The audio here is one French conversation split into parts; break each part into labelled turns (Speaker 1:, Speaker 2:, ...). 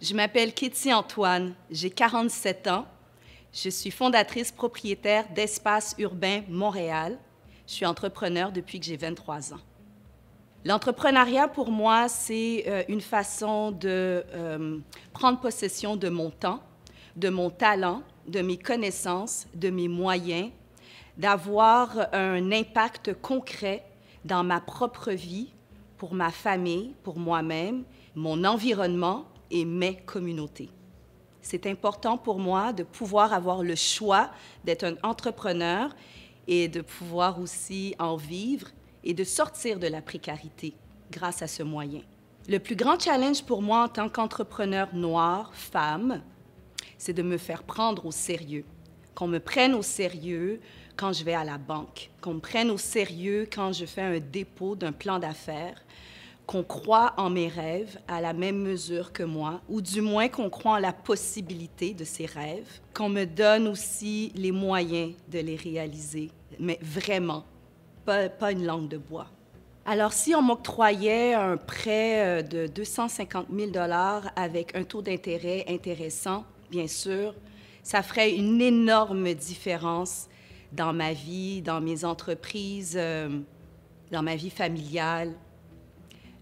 Speaker 1: Je m'appelle Kitty Antoine, j'ai 47 ans. Je suis fondatrice propriétaire d'Espace Urbain Montréal. Je suis entrepreneur depuis que j'ai 23 ans. L'entrepreneuriat, pour moi, c'est euh, une façon de euh, prendre possession de mon temps, de mon talent, de mes connaissances, de mes moyens, d'avoir un impact concret dans ma propre vie, pour ma famille, pour moi-même, mon environnement, et mes communautés. C'est important pour moi de pouvoir avoir le choix d'être un entrepreneur et de pouvoir aussi en vivre et de sortir de la précarité grâce à ce moyen. Le plus grand challenge pour moi en tant qu'entrepreneur noir femme, c'est de me faire prendre au sérieux, qu'on me prenne au sérieux quand je vais à la banque, qu'on me prenne au sérieux quand je fais un dépôt d'un plan d'affaires, qu'on croit en mes rêves à la même mesure que moi, ou du moins qu'on croit en la possibilité de ces rêves, qu'on me donne aussi les moyens de les réaliser, mais vraiment, pas, une langue de bois. Alors, si on m'octroyait un prêt euh, de 250 000 avec un taux d'intérêt intéressant, bien sûr, ça ferait une énorme différence dans ma vie, dans mes entreprises, euh, dans ma vie familiale,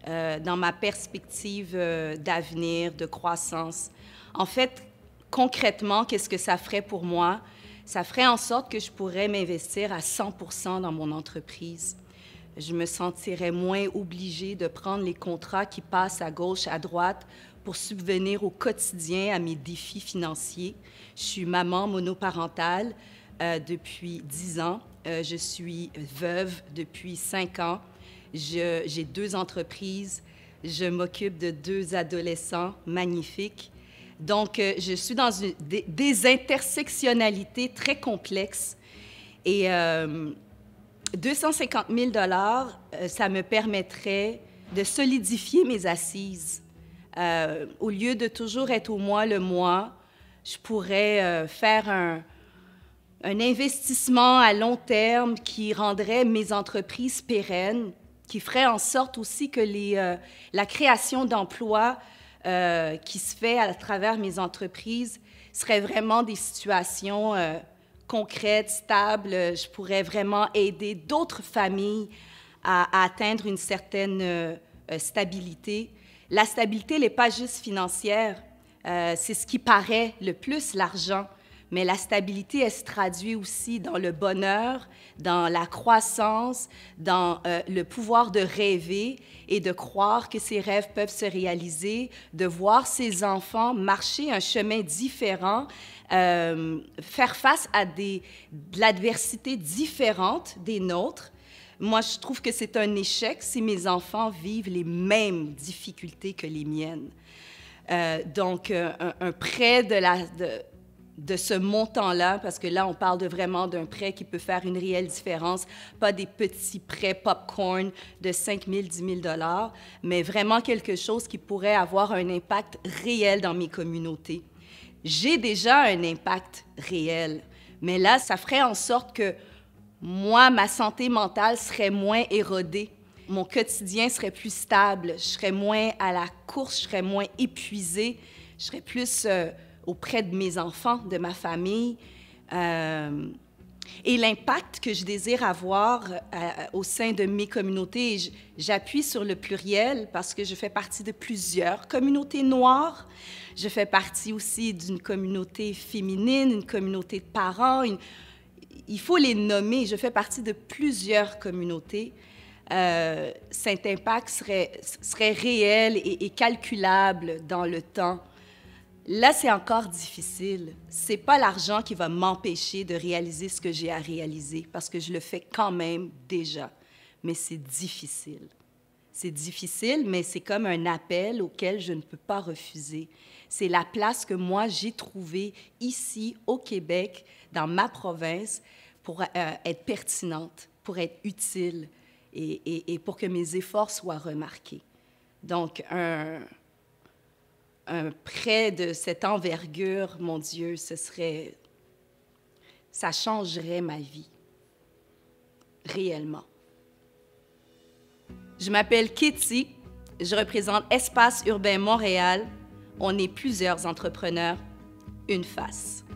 Speaker 1: euh, dans ma perspective euh, d'avenir, de croissance. En fait, concrètement, qu'est-ce que ça ferait pour moi? Ça ferait en sorte que je pourrais m'investir à 100 dans mon entreprise. Je me sentirais moins obligée de prendre les contrats qui passent à gauche, à droite pour subvenir au quotidien à mes défis financiers. Je suis maman monoparentale euh, depuis 10 ans. je suis veuve depuis 5 ans j'ai deux entreprises, je m'occupe de deux adolescents magnifiques. Donc, euh, je suis dans une, des, intersectionnalités très complexes. Et 250 euh, 000 euh, ça me permettrait de solidifier mes assises. au lieu de toujours être au mois le mois, je pourrais faire un, un investissement à long terme qui rendrait mes entreprises pérennes qui ferait en sorte aussi que les, euh, la création d'emplois euh, qui se fait à travers mes entreprises serait vraiment des situations euh, concrètes, stables. Je pourrais vraiment aider d'autres familles à, atteindre une certaine stabilité. La stabilité, n'est pas juste financière. c'est ce qui paraît le plus, l'argent mais la stabilité, elle se traduit aussi dans le bonheur, dans la croissance, dans euh, le pouvoir de rêver et de croire que ses rêves peuvent se réaliser, de voir ses enfants marcher un chemin différent, euh, faire face à des, de l'adversité différente des nôtres. Moi, je trouve que c'est un échec si mes enfants vivent les mêmes difficultés que les miennes. Euh, donc, un, prêt de la, de ce montant-là, parce que là, on parle vraiment d'un prêt qui peut faire une réelle différence, pas des petits prêts popcorn de 5 000, 10 000 mais vraiment quelque chose qui pourrait avoir un impact réel dans mes communautés. J'ai déjà un impact réel, mais là, ça ferait en sorte que moi, ma santé mentale serait moins érodée. Mon quotidien serait plus stable, je serais moins à la course, je serais moins épuisée, je serais plus... Euh, auprès de mes enfants, de ma famille. Euh, et l'impact que je désire avoir euh, au sein de mes communautés, j'appuie sur le pluriel parce que je fais partie de plusieurs communautés noires. Je fais partie aussi d'une communauté féminine, une communauté de parents. Il faut les nommer. Je fais partie de plusieurs communautés. Euh, cet impact serait, serait réel et, et calculable dans le temps. Là, c'est encore difficile. C'est pas l'argent qui va m'empêcher de réaliser ce que j'ai à réaliser parce que je le fais quand même déjà. Mais c'est difficile. C'est difficile, mais c'est comme un appel auquel je ne peux pas refuser. C'est la place que moi j'ai trouvée ici au Québec, dans ma province, pour euh, être pertinente, pour être utile et, et pour que mes efforts soient remarqués. Donc, un, un prêt de cette envergure, mon Dieu, ce serait... Ça changerait ma vie, réellement. Je m'appelle Kitty, je représente Espace Urbain Montréal. On est plusieurs entrepreneurs, une face.